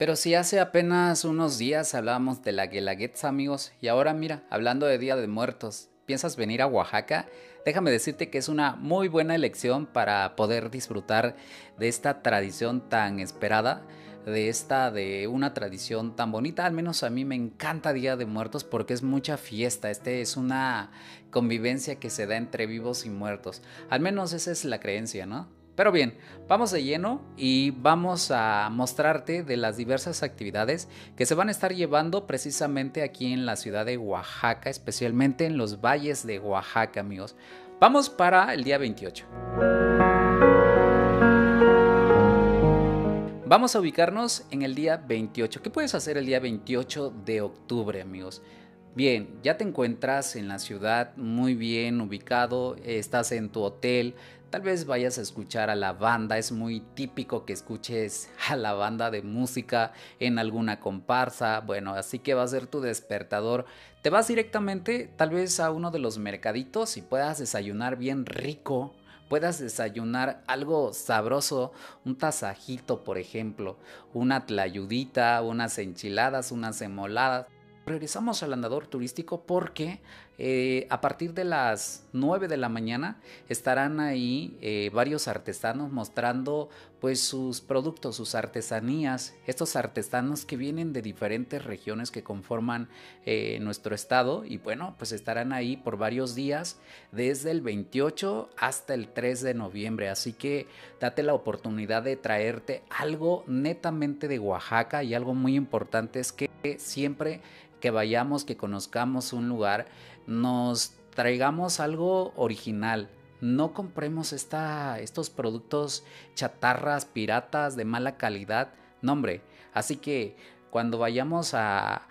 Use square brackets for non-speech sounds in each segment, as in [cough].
Pero si hace apenas unos días hablábamos de la Guelaguetza, amigos, y ahora mira, hablando de Día de Muertos, ¿piensas venir a Oaxaca? Déjame decirte que es una muy buena elección para poder disfrutar de esta tradición tan esperada, de esta, de una tradición tan bonita. Al menos a mí me encanta Día de Muertos porque es mucha fiesta. Este es una convivencia que se da entre vivos y muertos. Al menos esa es la creencia, ¿no? Pero bien, vamos de lleno y vamos a mostrarte de las diversas actividades que se van a estar llevando precisamente aquí en la ciudad de Oaxaca, especialmente en los valles de Oaxaca, amigos. Vamos para el día 28. Vamos a ubicarnos en el día 28. ¿Qué puedes hacer el día 28 de octubre, amigos? Bien, ya te encuentras en la ciudad muy bien ubicado, estás en tu hotel, tal vez vayas a escuchar a la banda, es muy típico que escuches [laughs] a la banda de música en alguna comparsa, bueno, así que va a ser tu despertador. Te vas directamente tal vez a uno de los mercaditos y puedas desayunar bien rico, puedas desayunar algo sabroso, un tasajito por ejemplo, una tlayudita, unas enchiladas, unas emoladas regresamos al andador turístico porque eh, a partir de las 9 de la mañana estarán ahí eh, varios artesanos mostrando pues sus productos, sus artesanías, estos artesanos que vienen de diferentes regiones que conforman eh, nuestro estado y bueno, pues estarán ahí por varios días desde el 28 hasta el 3 de noviembre, así que date la oportunidad de traerte algo netamente de Oaxaca y algo muy importante es que siempre que vayamos, que conozcamos un lugar, nos traigamos algo original. No compremos estos productos chatarras, piratas, de mala calidad. No, hombre. Así que cuando vayamos a,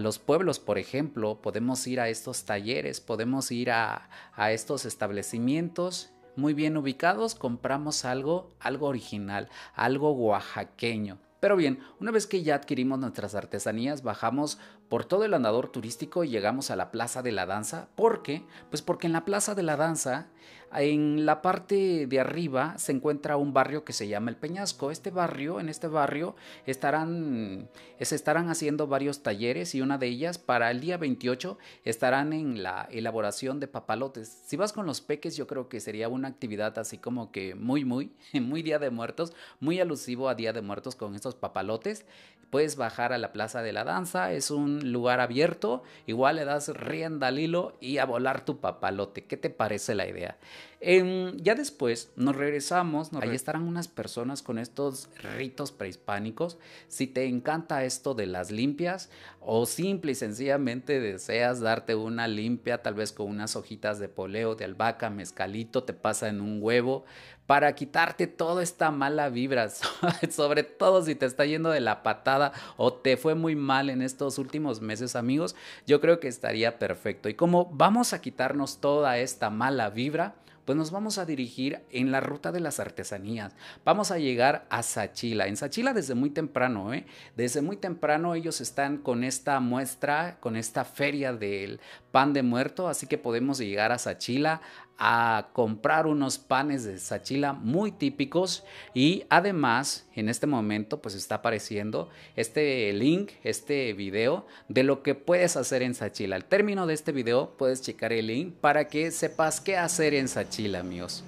los pueblos, por ejemplo, podemos ir a estos talleres, podemos ir a, a estos establecimientos muy bien ubicados, compramos algo, algo original, algo oaxaqueño. Pero bien, una vez que ya adquirimos nuestras artesanías, bajamos por todo el andador turístico y llegamos a la Plaza de la Danza. ¿Por qué? Pues porque en la Plaza de la Danza, en la parte de arriba, se encuentra un barrio que se llama El Peñasco. Este barrio, en este barrio, estarán, se estarán haciendo varios talleres y una de ellas para el día 28 estarán en la elaboración de papalotes. Si vas con los peques, yo creo que sería una actividad así como que muy, muy, [laughs] muy Día de Muertos, muy alusivo a Día de Muertos con estos papalotes. Puedes bajar a la Plaza de la Danza, es un lugar abierto, igual le das rienda al hilo y a volar tu papalote. ¿Qué te parece la idea? Em, ya después nos regresamos, ahí estarán unas personas con estos ritos prehispánicos. Si te encanta esto de las limpias o simple y sencillamente deseas darte una limpia, tal vez con unas hojitas de poleo, de albahaca, mezcalito, te pasa en un huevo, para quitarte toda esta mala vibra, [laughs] sobre todo si te está yendo de la patada o te fue muy mal en estos últimos meses, amigos, yo creo que estaría perfecto. Y como vamos a quitarnos toda esta mala vibra, pues nos vamos a dirigir en la ruta de las artesanías. Vamos a llegar a Sachila. En Sachila desde muy temprano, ¿eh? Desde muy temprano ellos están con esta muestra, con esta feria del pan de muerto, así que podemos llegar a Sachila a comprar unos panes de Sachila muy típicos y además en este momento pues está apareciendo este link, este video de lo que puedes hacer en Sachila. Al término de este video puedes checar el link para que sepas qué hacer en Sachila amigos.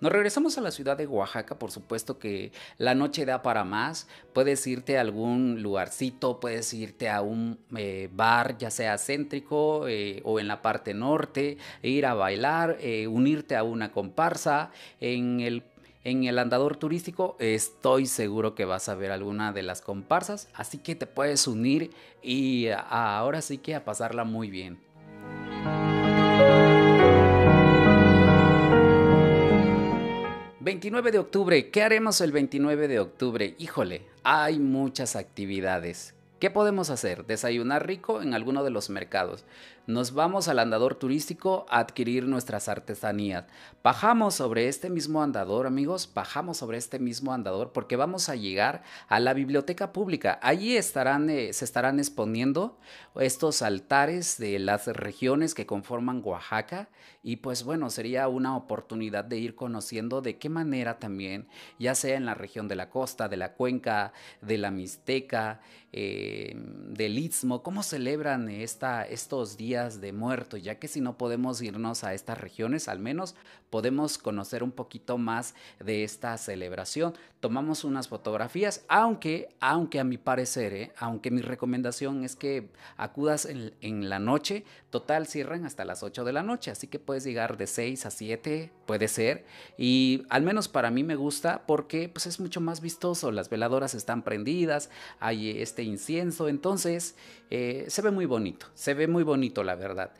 Nos regresamos a la ciudad de Oaxaca, por supuesto que la noche da para más. Puedes irte a algún lugarcito, puedes irte a un eh, bar, ya sea céntrico eh, o en la parte norte, e ir a bailar, eh, unirte a una comparsa. En el en el andador turístico estoy seguro que vas a ver alguna de las comparsas, así que te puedes unir y ahora sí que a pasarla muy bien. 29 de octubre, ¿qué haremos el 29 de octubre? Híjole, hay muchas actividades. ¿Qué podemos hacer? Desayunar rico en alguno de los mercados nos vamos al andador turístico a adquirir nuestras artesanías. Bajamos sobre este mismo andador, amigos, bajamos sobre este mismo andador porque vamos a llegar a la biblioteca pública. Allí estarán, eh, se estarán exponiendo estos altares de las regiones que conforman Oaxaca y pues bueno, sería una oportunidad de ir conociendo de qué manera también, ya sea en la región de la costa, de la cuenca, de la Mixteca, eh, del Istmo, cómo celebran esta, estos días de muerto, ya que si no podemos irnos a estas regiones, al menos podemos conocer un poquito más de esta celebración. Tomamos unas fotografías, aunque, aunque a mi parecer, eh, aunque mi recomendación es que acudas en, la noche, total cierran hasta las 8 de la noche, así que puedes llegar de 6 a 7, puede ser, y al menos para mí me gusta porque pues, es mucho más vistoso, las veladoras están prendidas, hay este incienso, entonces eh, se ve muy bonito, se ve muy bonito la verdad.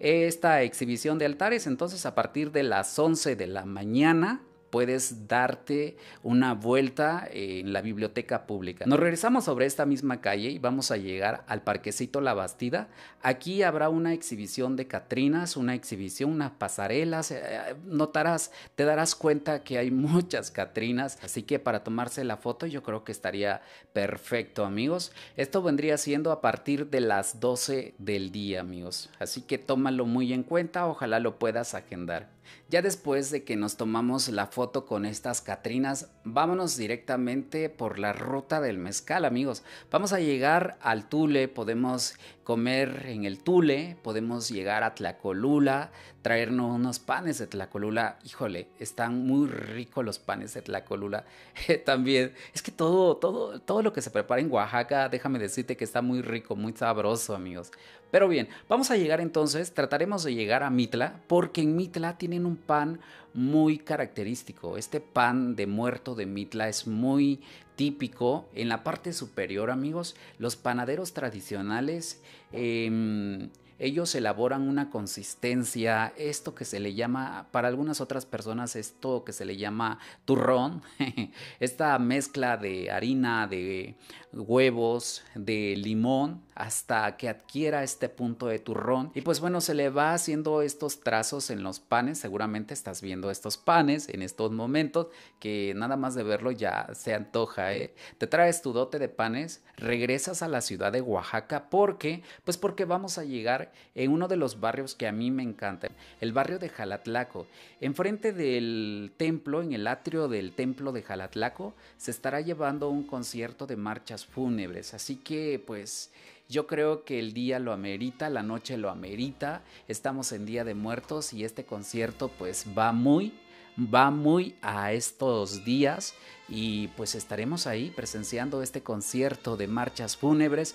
Esta exhibición de altares, entonces, a partir de las 11 de la mañana, puedes darte una vuelta eh, en la biblioteca pública. Nos regresamos sobre esta misma calle y vamos a llegar al parquecito La Bastida. Aquí habrá una exhibición de Catrinas, una exhibición, unas pasarelas. Eh, eh, notarás, te darás cuenta que hay muchas Catrinas, así que para tomarse la foto yo creo que estaría perfecto, amigos. Esto vendría siendo a partir de las 12 del día, amigos. Así que tómalo muy en cuenta, ojalá lo puedas agendar. Ya después de que nos tomamos la foto con estas Catrinas, vámonos directamente por la ruta del mezcal, amigos. Vamos a llegar al Tule, podemos comer en el Tule, podemos llegar a Tlacolula, traernos unos panes de Tlacolula. Híjole, están muy ricos los panes de Tlacolula. [laughs] Eh, también, es que todo, todo, todo lo que se prepara en Oaxaca, déjame decirte que está muy rico, muy sabroso, amigos. Pero bien, vamos a llegar entonces, trataremos de llegar a Mitla, porque en Mitla tienen un pan muy característico. Este pan de muerto de Mitla es muy típico. En la parte superior, amigos, los panaderos tradicionales, em, ellos elaboran una consistencia, esto que se le llama, para algunas otras personas, esto que se le llama turrón, [laughs] esta mezcla de harina, de huevos, de limón hasta que adquiera este punto de turrón. Y pues bueno, se le va haciendo estos trazos en los panes. Seguramente estás viendo estos panes en estos momentos que nada más de verlo ya se antoja. ¿eh? Te traes tu dote de panes, regresas a la ciudad de Oaxaca porque, pues porque vamos a llegar en uno de los barrios que a mí me encanta, el barrio de Jalatlaco. Enfrente del templo, en el atrio del templo de Jalatlaco, se estará llevando un concierto de marchas fúnebres. Así que pues yo creo que el día lo amerita, la noche lo amerita. Estamos en Día de Muertos y este concierto pues va muy, va muy a estos días y pues estaremos ahí presenciando este concierto de marchas fúnebres.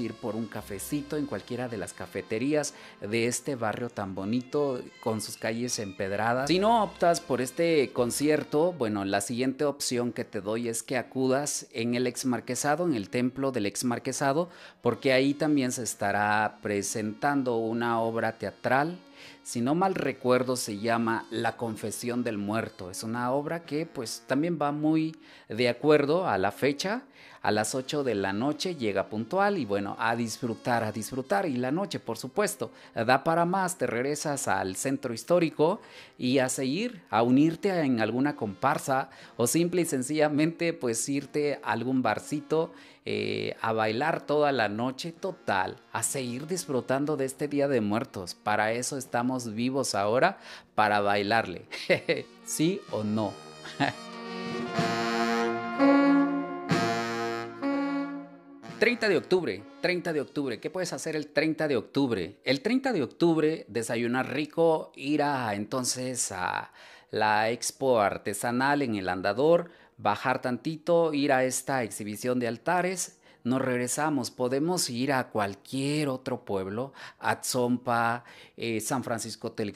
ir por un cafecito en cualquiera de las cafeterías de este barrio tan bonito con sus calles empedradas. Si no optas por este concierto, bueno, la siguiente opción que te doy es que acudas en el ex marquesado, en el templo del ex marquesado, porque ahí también se estará presentando una obra teatral si no mal recuerdo se llama La confesión del muerto. Es una obra que pues también va muy de acuerdo a la fecha a las 8 de la noche llega puntual y bueno, a disfrutar, a disfrutar. Y la noche, por supuesto, da para más, te regresas al centro histórico y a seguir, a unirte en alguna comparsa o simple y sencillamente pues irte a algún barcito eh, a bailar toda la noche total, a seguir disfrutando de este Día de Muertos. Para eso estamos vivos ahora, para bailarle. [laughs] ¿Sí o no? [laughs] 30 de octubre, 30 de octubre, ¿qué puedes hacer el 30 de octubre? El 30 de octubre, desayunar rico, ir a entonces a la expo artesanal en el andador, bajar tantito, ir a esta exhibición de altares, nos regresamos. Podemos ir a cualquier otro pueblo, Atzompa, eh, San Francisco en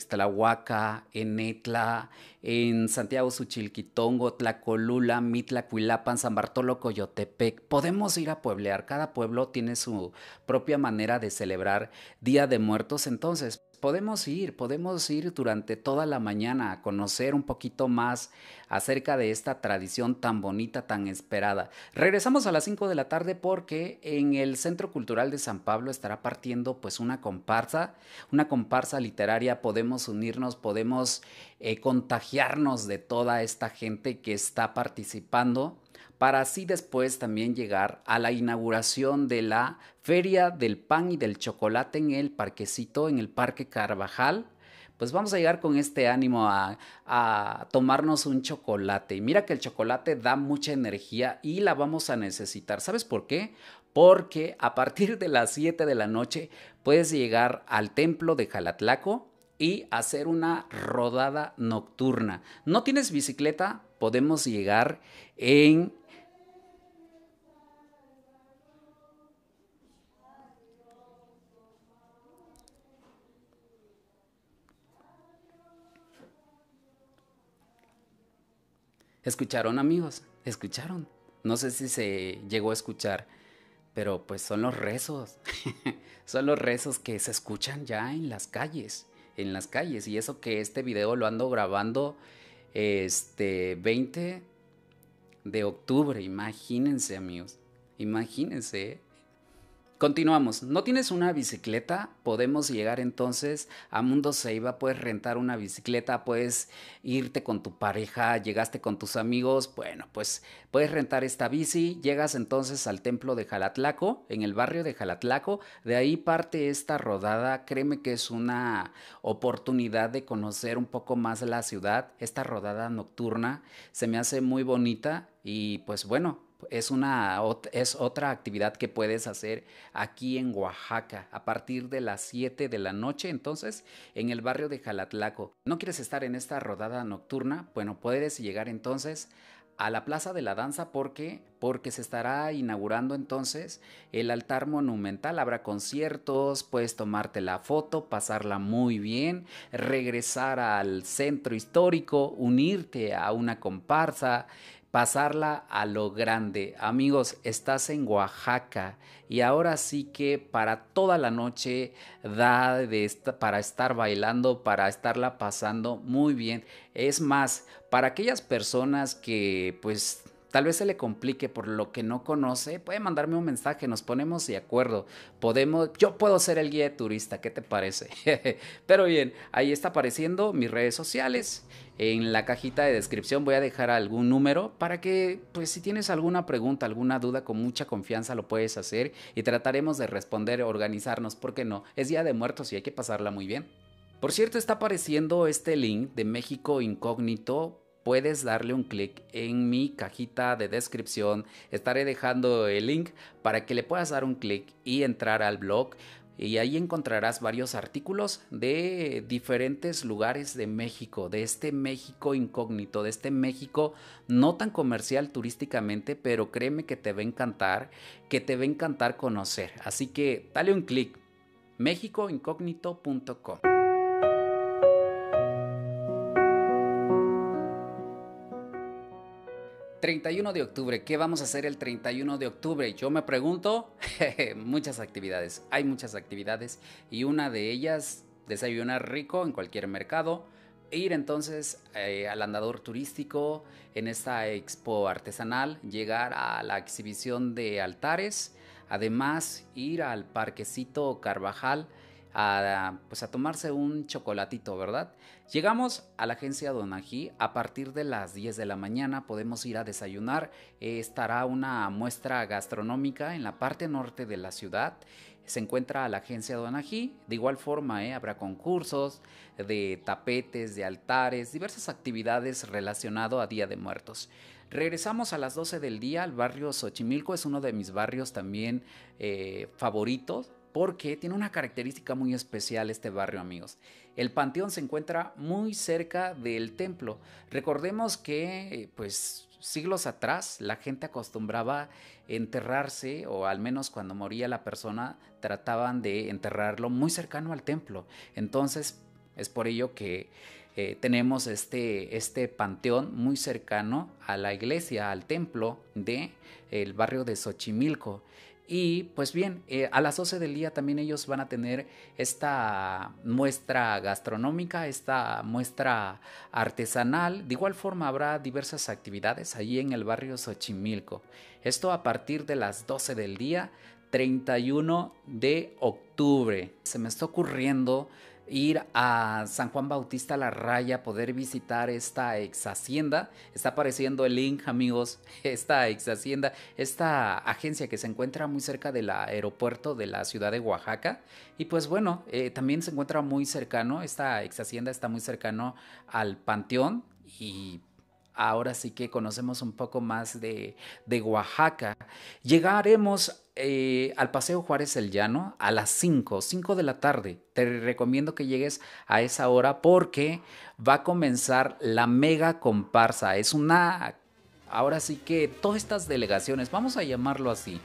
Enetla, en Santiago Suchilquitongo, Tlacolula, Mitla Cuilapan, San Bartolo, Coyotepec. Podemos ir a pueblear. Cada pueblo tiene su propia manera de celebrar Día de Muertos. Entonces, podemos ir, podemos ir durante toda la mañana a conocer un poquito más acerca de esta tradición tan bonita, tan esperada. Regresamos a las 5 de la tarde porque en el Centro Cultural de San Pablo estará partiendo pues una comparsa, una comparsa literaria, podemos unirnos, podemos eh, contagiarnos de toda esta gente que está participando para así después también llegar a la inauguración de la Feria del Pan y del Chocolate en el Parquecito, en el Parque Carvajal. Pues vamos a llegar con este ánimo a, a tomarnos un chocolate. Y mira que el chocolate da mucha energía y la vamos a necesitar. ¿Sabes por qué? Porque a partir de las 7 de la noche puedes llegar al templo de Jalatlaco, y hacer una rodada nocturna. ¿No tienes bicicleta? Podemos llegar en Escucharon amigos, escucharon. No sé si se llegó a escuchar, pero pues son los rezos. [laughs] son los rezos que se escuchan ya en las calles, en las calles. Y eso que este video lo ando grabando este 20 de octubre, imagínense amigos, imagínense. ¿eh? Continuamos. ¿No tienes una bicicleta? Podemos llegar entonces a Mundo Seiba. Puedes rentar una bicicleta, puedes irte con tu pareja, llegaste con tus amigos. Bueno, pues puedes rentar esta bici. Llegas entonces al templo de Jalatlaco, en el barrio de Jalatlaco. De ahí parte esta rodada. Créeme que es una oportunidad de conocer un poco más la ciudad. Esta rodada nocturna se me hace muy bonita y pues bueno es, una, es otra actividad que puedes hacer aquí en Oaxaca a partir de las 7 de la noche, entonces, en el barrio de Jalatlaco. ¿No quieres estar en esta rodada nocturna? Bueno, puedes llegar entonces a la Plaza de la Danza porque porque se estará inaugurando entonces el altar monumental, habrá conciertos, puedes tomarte la foto, pasarla muy bien, regresar al centro histórico, unirte a una comparsa, pasarla a lo grande. Amigos, estás en Oaxaca y ahora sí que para toda la noche da para estar bailando, para estarla pasando muy bien. Es más, para aquellas personas que pues Tal vez se le complique por lo que no conoce, puede mandarme un mensaje, nos ponemos de acuerdo. Podemos, yo puedo ser el guía de turista, ¿qué te parece? [laughs] Pero bien, ahí está apareciendo mis redes sociales en la cajita de descripción voy a dejar algún número para que, pues si tienes alguna pregunta, alguna duda, con mucha confianza lo puedes hacer y trataremos de responder, organizarnos, porque no, es día de muertos y hay que pasarla muy bien. Por cierto, está apareciendo este link de México Incógnito puedes darle un clic en mi cajita de descripción. Estaré dejando el link para que le puedas dar un clic y entrar al blog. Y ahí encontrarás varios artículos de diferentes lugares de México, de este México incógnito, de este México no tan comercial turísticamente, pero créeme que te va a encantar, que te va a encantar conocer. Así que dale un clic, méxicoincógnito.com. 31 de octubre, ¿qué vamos a hacer el 31 de octubre? Yo me pregunto, [laughs] muchas actividades, hay muchas actividades y una de ellas, desayunar rico en cualquier mercado, ir entonces eh, al andador turístico en esta expo artesanal, llegar a la exhibición de altares, además ir al parquecito Carvajal, a, pues a tomarse un chocolatito, ¿verdad? Llegamos a la agencia Donají a partir de las 10 de la mañana, podemos ir a desayunar, eh, estará una muestra gastronómica en la parte norte de la ciudad, se encuentra la agencia Donají, de igual forma eh, habrá concursos de tapetes, de altares, diversas actividades relacionadas a Día de Muertos. Regresamos a las 12 del día al barrio Xochimilco, es uno de mis barrios también eh, favoritos porque tiene una característica muy especial este barrio amigos. El panteón se encuentra muy cerca del templo. Recordemos que eh, pues siglos atrás la gente acostumbraba enterrarse o al menos cuando moría la persona trataban de enterrarlo muy cercano al templo. Entonces es por ello que eh, tenemos este, este, panteón muy cercano a la iglesia, al templo del de, eh, barrio de Xochimilco. Y pues bien, eh, a las 12 del día también ellos van a tener esta muestra gastronómica, esta muestra artesanal. De igual forma habrá diversas actividades allí en el barrio Xochimilco. Esto a partir de las 12 del día, 31 de octubre. Se me está ocurriendo ir a San Juan Bautista La Raya, poder visitar esta ex hacienda. Está apareciendo el link, amigos. [laughs] Esta ex hacienda, esta agencia que se encuentra muy cerca del aeropuerto de la ciudad de Oaxaca. Y pues bueno, eh, también se encuentra muy cercano, esta ex hacienda está muy cercano al Panteón y ahora sí que conocemos un poco más de, de, Oaxaca. Llegaremos eh, al Paseo Juárez el Llano a las 5, 5 de la tarde. Te recomiendo que llegues a esa hora porque va a comenzar la mega comparsa. Es una... Ahora sí que todas estas delegaciones, vamos a llamarlo así,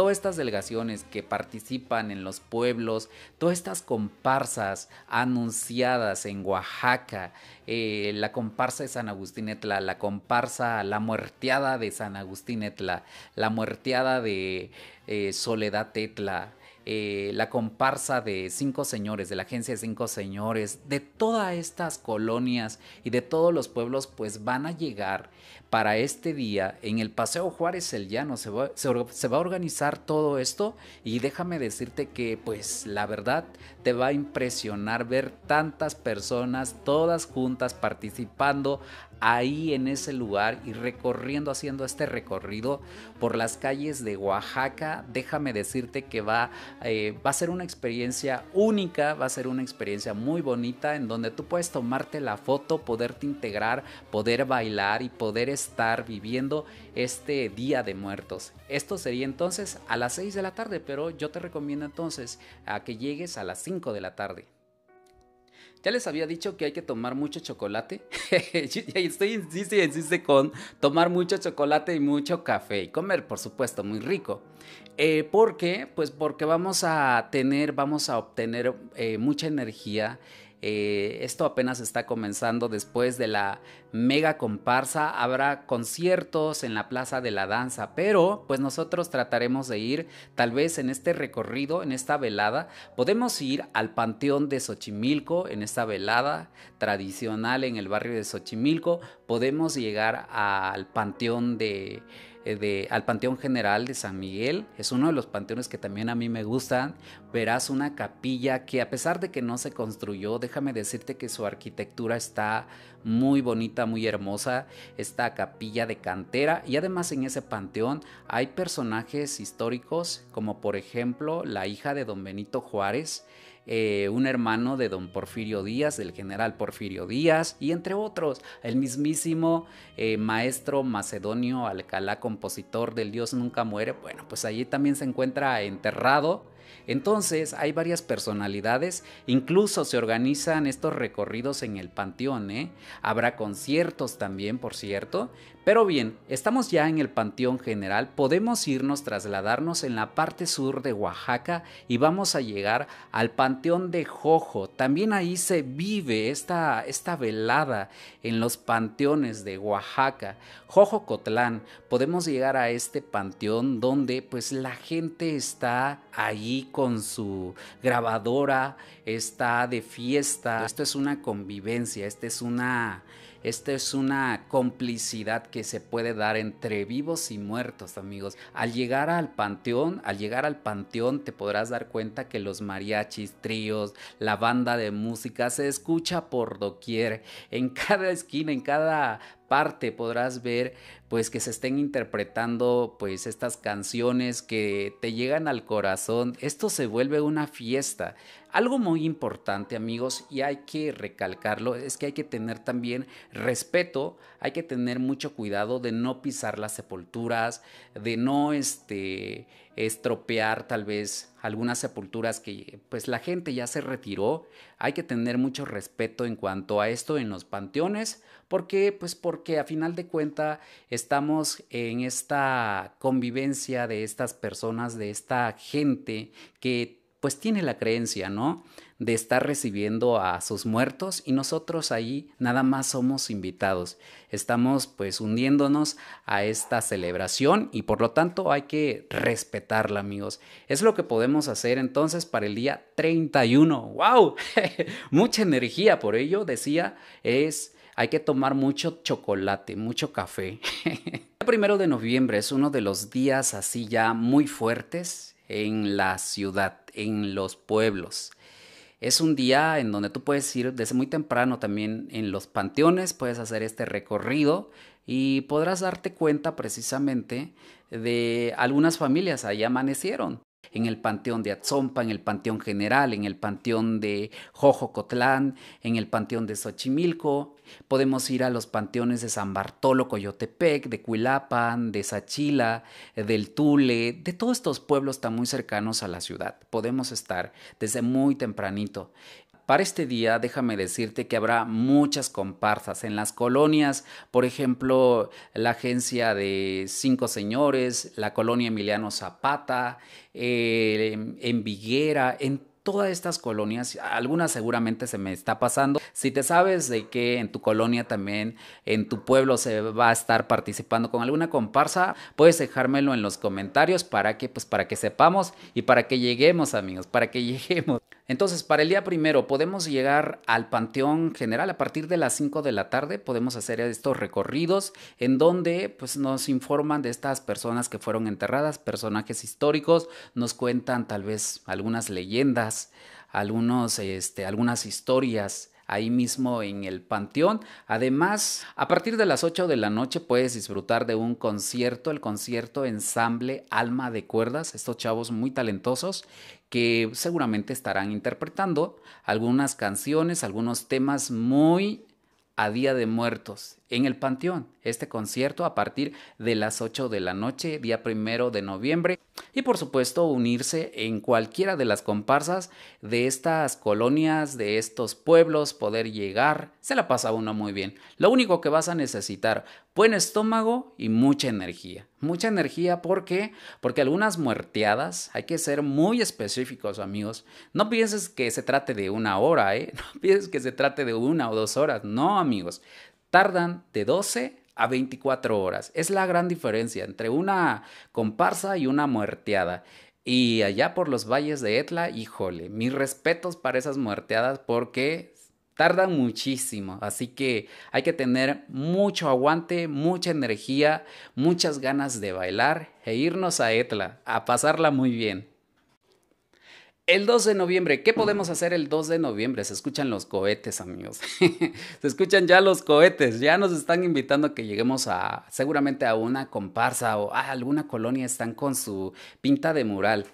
todas estas delegaciones que participan en los pueblos, todas estas comparsas anunciadas en Oaxaca, eh, la comparsa de San Agustín Etla, la comparsa La Muerteada de San Agustín Etla, la Muerteada de eh, Soledad Etla, eh, la comparsa de cinco señores, de la agencia de cinco señores, de todas estas colonias y de todos los pueblos, pues van a llegar para este día en el Paseo Juárez El Llano. Se va, se va a organizar todo esto y déjame decirte que pues la verdad te va a impresionar ver tantas personas todas juntas participando ahí en ese lugar y recorriendo, haciendo este recorrido por las calles de Oaxaca, déjame decirte que eh, va, a ser una experiencia única, va a ser una experiencia muy bonita en donde tú puedes tomarte la foto, poderte integrar, poder bailar y poder estar viviendo este Día de Muertos. Esto sería entonces a las 6 de la tarde, pero yo te recomiendo entonces a que llegues a las 5 de la tarde. Ya les había dicho que hay que tomar mucho chocolate. [laughs] Estoy insiste insiste con tomar mucho chocolate y mucho café y comer, por supuesto, muy rico. Eh, ¿Por qué? Pues porque vamos a tener, vamos a obtener eh, mucha energía eh, esto apenas está comenzando después de la mega comparsa. Habrá conciertos en la Plaza de la Danza, pero pues nosotros trataremos de ir, tal vez en este recorrido, en esta velada, podemos ir al Panteón de Xochimilco, en esta velada tradicional en el barrio de Xochimilco, podemos llegar al Panteón de eh, al Panteón General de San Miguel. Es uno de los panteones que también a mí me gustan. Verás una capilla que a pesar de que no se construyó, déjame decirte que su arquitectura está muy bonita, muy hermosa. Esta capilla de cantera. Y además en ese panteón hay personajes históricos como por ejemplo la hija de don Benito Juárez. Eh, un hermano de don Porfirio Díaz, del general Porfirio Díaz, y entre otros, el mismísimo eh, maestro macedonio Alcalá, compositor del Dios Nunca Muere, bueno, pues allí también se encuentra enterrado entonces hay varias personalidades, incluso se organizan estos recorridos en el panteón, ¿eh? habrá conciertos también, por cierto. Pero bien, estamos ya en el panteón general, podemos irnos, trasladarnos en la parte sur de Oaxaca y vamos a llegar al panteón de Jojo. También ahí se vive esta, esta velada en los panteones de Oaxaca. Jojo Cotlán, podemos llegar a este panteón donde pues la gente está ahí con con su grabadora, está de fiesta. Esto es una convivencia, esta es una, este es una complicidad que se puede dar entre vivos y muertos, amigos. Al llegar al panteón, al llegar al panteón te podrás dar cuenta que los mariachis, tríos, la banda de música se escucha por doquier, en cada esquina, en cada parte podrás ver pues que se estén interpretando pues estas canciones que te llegan al corazón. Esto se vuelve una fiesta. Algo muy importante amigos y hay que recalcarlo es que hay que tener también respeto, hay que tener mucho cuidado de no pisar las sepulturas, de no este, estropear tal vez algunas sepulturas que pues la gente ya se retiró. Hay que tener mucho respeto en cuanto a esto en los panteones. porque Pues porque a final de cuenta estamos en esta convivencia de estas personas, de esta gente que pues tiene la creencia, ¿no? De estar recibiendo a sus muertos y nosotros ahí nada más somos invitados. Estamos pues hundiéndonos a esta celebración y por lo tanto hay que respetarla, amigos. Es lo que podemos hacer entonces para el día 31. ¡Wow! [laughs] Mucha energía, por ello decía, es hay que tomar mucho chocolate, mucho café. [laughs] el primero de noviembre es uno de los días así ya muy fuertes en la ciudad en los pueblos. Es un día en donde tú puedes ir desde muy temprano también en los panteones, puedes hacer este recorrido y podrás darte cuenta precisamente de algunas familias, ahí amanecieron en el panteón de Atsompa, en el panteón general, en el panteón de Jojocotlán, en el panteón de Xochimilco. Podemos ir a los panteones de San Bartolo, Coyotepec, de Cuilapan, de Sachila, del Tule, de todos estos pueblos tan muy cercanos a la ciudad. Podemos estar desde muy tempranito. Para este día, déjame decirte que habrá muchas comparsas en las colonias, por ejemplo, la agencia de Cinco Señores, la colonia Emiliano Zapata, eh, en Viguera, en todas estas colonias, algunas seguramente se me está pasando. Si te sabes de que en tu colonia también, en tu pueblo se va a estar participando con alguna comparsa, puedes dejármelo en los comentarios para que pues para que sepamos y para que lleguemos, amigos, para que [laughs] lleguemos. Entonces, para el día primero, podemos llegar al Panteón General a partir de las 5 de la tarde. Podemos hacer estos recorridos en donde pues, nos informan de estas personas que fueron enterradas, personajes históricos, nos cuentan tal vez algunas leyendas, algunos, este, algunas historias, ahí mismo en el Panteón. Además, a partir de las 8 de la noche puedes disfrutar de un concierto, el concierto ensamble Alma de Cuerdas, estos chavos muy talentosos que seguramente estarán interpretando algunas canciones, algunos temas muy a Día de Muertos en el Panteón. Este concierto a partir de las 8 de la noche, día primero de noviembre. Y por supuesto unirse en cualquiera de las comparsas de estas colonias, de estos pueblos, poder llegar. Se la pasa uno muy bien. Lo único que vas a necesitar, buen estómago y mucha energía. Mucha energía por qué? porque algunas muerteadas, hay que ser muy específicos amigos. No pienses que se trate de una hora, ¿eh? [laughs] No pienses que se trate de una o dos horas. No amigos tardan de 12 a 24 horas. Es la gran diferencia entre una comparsa y una muerteada. Y allá por los valles de Etla, híjole, mis respetos para esas muerteadas porque tardan muchísimo. Así que hay que tener mucho aguante, mucha energía, muchas ganas de bailar e irnos a Etla a pasarla muy bien. El 2 de noviembre, ¿qué podemos hacer el 2 de noviembre? Se escuchan los cohetes, amigos. [laughs] se escuchan ya los cohetes. Ya nos están invitando a que lleguemos a seguramente a una comparsa o a alguna colonia están con su pinta de mural.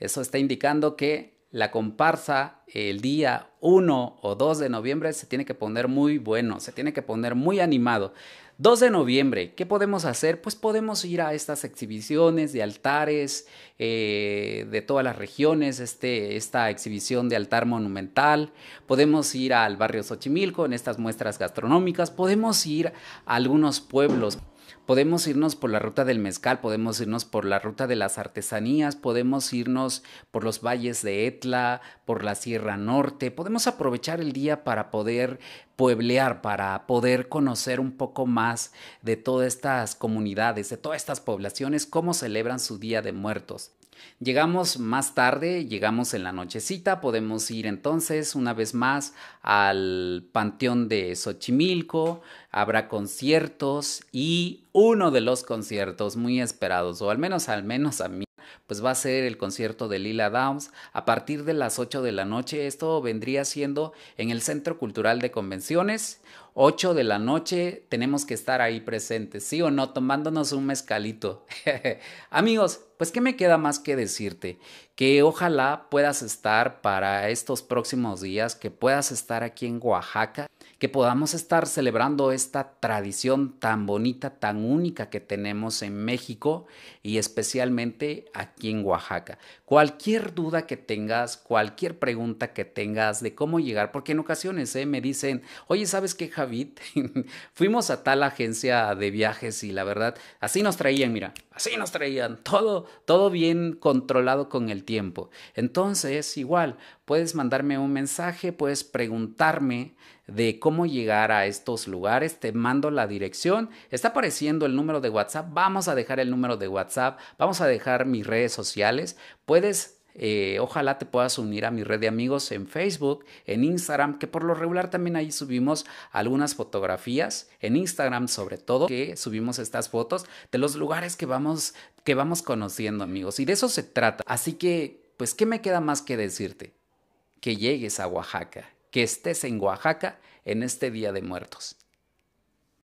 Eso está indicando que la comparsa el día 1 o 2 de noviembre se tiene que poner muy bueno, se tiene que poner muy animado. 2 de noviembre, ¿qué podemos hacer? Pues podemos ir a estas exhibiciones de altares eh, de todas las regiones, este, esta exhibición de altar monumental, podemos ir al barrio Xochimilco en estas muestras gastronómicas, podemos ir a algunos pueblos. Podemos irnos por la ruta del mezcal, podemos irnos por la ruta de las artesanías, podemos irnos por los valles de Etla, por la Sierra Norte, podemos aprovechar el día para poder pueblear, para poder conocer un poco más de todas estas comunidades, de todas estas poblaciones, cómo celebran su Día de Muertos. Llegamos más tarde, llegamos en la nochecita, podemos ir entonces una vez más al Panteón de Xochimilco, habrá conciertos y uno de los conciertos muy esperados, o al menos al menos a mí pues va a ser el concierto de Lila Downs a partir de las 8 de la noche. Esto vendría siendo en el Centro Cultural de Convenciones. 8 de la noche tenemos que estar ahí presentes, sí o no, tomándonos un mezcalito. [laughs] Amigos, pues qué me queda más que decirte, que ojalá puedas estar para estos próximos días, que puedas estar aquí en Oaxaca que podamos estar celebrando esta tradición tan bonita, tan única que tenemos en México y especialmente aquí en Oaxaca. Cualquier duda que tengas, cualquier pregunta que tengas de cómo llegar, porque en ocasiones ¿eh? me dicen, oye, ¿sabes qué, Javid? [laughs] Fuimos a tal agencia de viajes y la verdad, así nos traían, mira, así nos traían, todo, todo bien controlado con el tiempo. Entonces, igual, puedes mandarme un mensaje, puedes preguntarme de cómo llegar a estos lugares, te mando la dirección, está apareciendo el número de WhatsApp, vamos a dejar el número de WhatsApp, vamos a dejar mis redes sociales, puedes eh, ojalá te puedas unir a mi red de amigos en Facebook, en Instagram, que por lo regular también ahí subimos algunas fotografías, en Instagram sobre todo, que subimos estas fotos de los lugares que vamos, que vamos conociendo amigos. Y de eso se trata. Así que, pues, ¿qué me queda más que decirte? que llegues a Oaxaca, que estés en Oaxaca en este Día de Muertos.